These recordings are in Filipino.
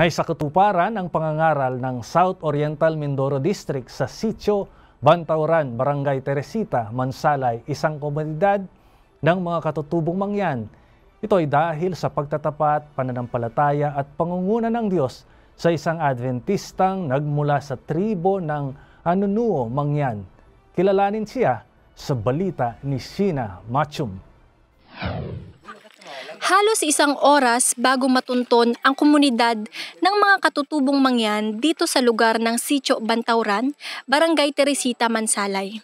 Naisakatuparan ang pangangaral ng South Oriental Mindoro District sa Sitio Bantauran, Barangay Teresita, Mansalay, isang komunidad ng mga katutubong mangyan. Ito ay dahil sa pagtatapat, pananampalataya at pangunguna ng Diyos sa isang Adventistang nagmula sa tribo ng Anunuo Mangyan. Kilalanin siya sa balita ni Sina Machum halos isang oras bago matunton ang komunidad ng mga katutubong mangyan dito sa lugar ng Sitio Bantauran, Barangay Teresita, Mansalay.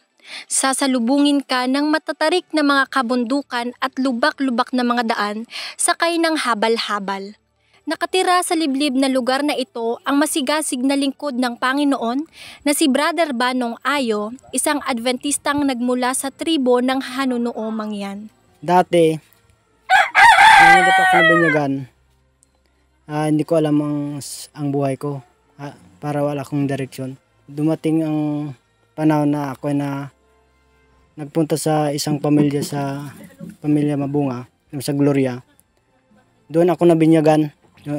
Sasalubungin ka ng matatarik na mga kabundukan at lubak-lubak na mga daan sakay ng habal-habal. Nakatira sa liblib na lugar na ito ang masigasig na lingkod ng Panginoon na si Brother Banong Ayo, isang Adventistang nagmula sa tribo ng Hanunoo Mangyan. Dati, Nangyayap ako ng binyagan. Uh, ah, hindi ko alam ang, ang buhay ko. Uh, para wala akong direksyon. Dumating ang panahon na ako na nagpunta sa isang pamilya sa pamilya Mabunga, sa Gloria. Doon ako nabinyagan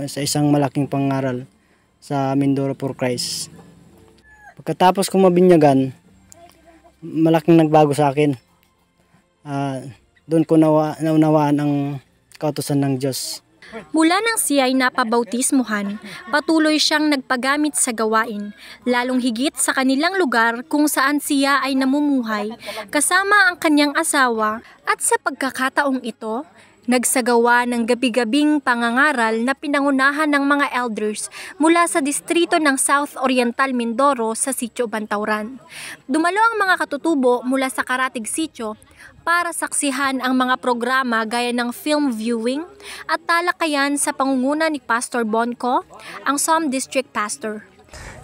sa isang malaking pangaral sa Mindoro for Christ. Pagkatapos kong mabinyagan, malaking nagbago sa akin. Uh, doon ko nawa, naunawaan ang kautosan ng Diyos. Mula nang siya ay napabautismuhan, patuloy siyang nagpagamit sa gawain, lalong higit sa kanilang lugar kung saan siya ay namumuhay, kasama ang kanyang asawa, at sa pagkakataong ito, Nagsagawa ng gabi-gabing pangangaral na pinangunahan ng mga elders mula sa distrito ng South Oriental Mindoro sa Sitio Bantauran. Dumalo ang mga katutubo mula sa Karatig Sitio para saksihan ang mga programa gaya ng film viewing at talakayan sa pangunguna ni Pastor Bonco, ang Som District Pastor.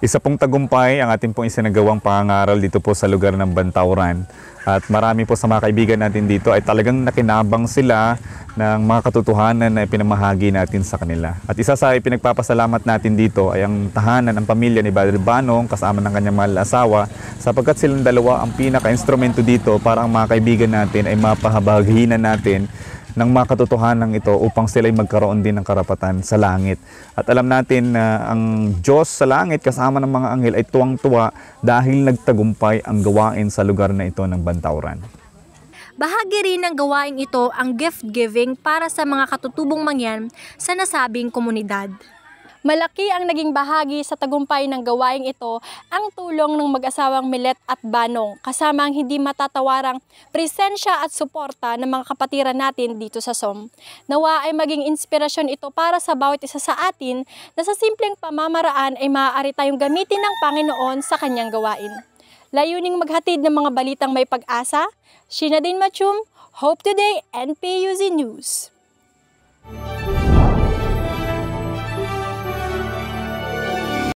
Isa pong tagumpay ang ating pong isinagawang pangaral dito po sa lugar ng Bantauran. At marami po sa mga kaibigan natin dito ay talagang nakinabang sila ng mga katotohanan na ipinamahagi natin sa kanila. At isa sa pinagpapasalamat natin dito ay ang tahanan ng pamilya ni Brother Banong kasama ng kanyang mahal asawa sapagkat silang dalawa ang pinaka-instrumento dito para ang mga kaibigan natin ay mapahabagihinan natin ng mga katotohanan ito upang sila ay magkaroon din ng karapatan sa langit. At alam natin na ang Diyos sa langit kasama ng mga anghel ay tuwang-tuwa dahil nagtagumpay ang gawain sa lugar na ito ng Bantauran. Bahagi rin ng gawain ito ang gift giving para sa mga katutubong mangyan sa nasabing komunidad. Malaki ang naging bahagi sa tagumpay ng gawaing ito ang tulong ng mag-asawang Milet at Banong kasama ang hindi matatawarang presensya at suporta ng mga kapatiran natin dito sa SOM. Nawa ay maging inspirasyon ito para sa bawat isa sa atin na sa simpleng pamamaraan ay maaari tayong gamitin ng Panginoon sa kanyang gawain. Layuning maghatid ng mga balitang may pag-asa, Din Machum, Hope Today, NPUZ News.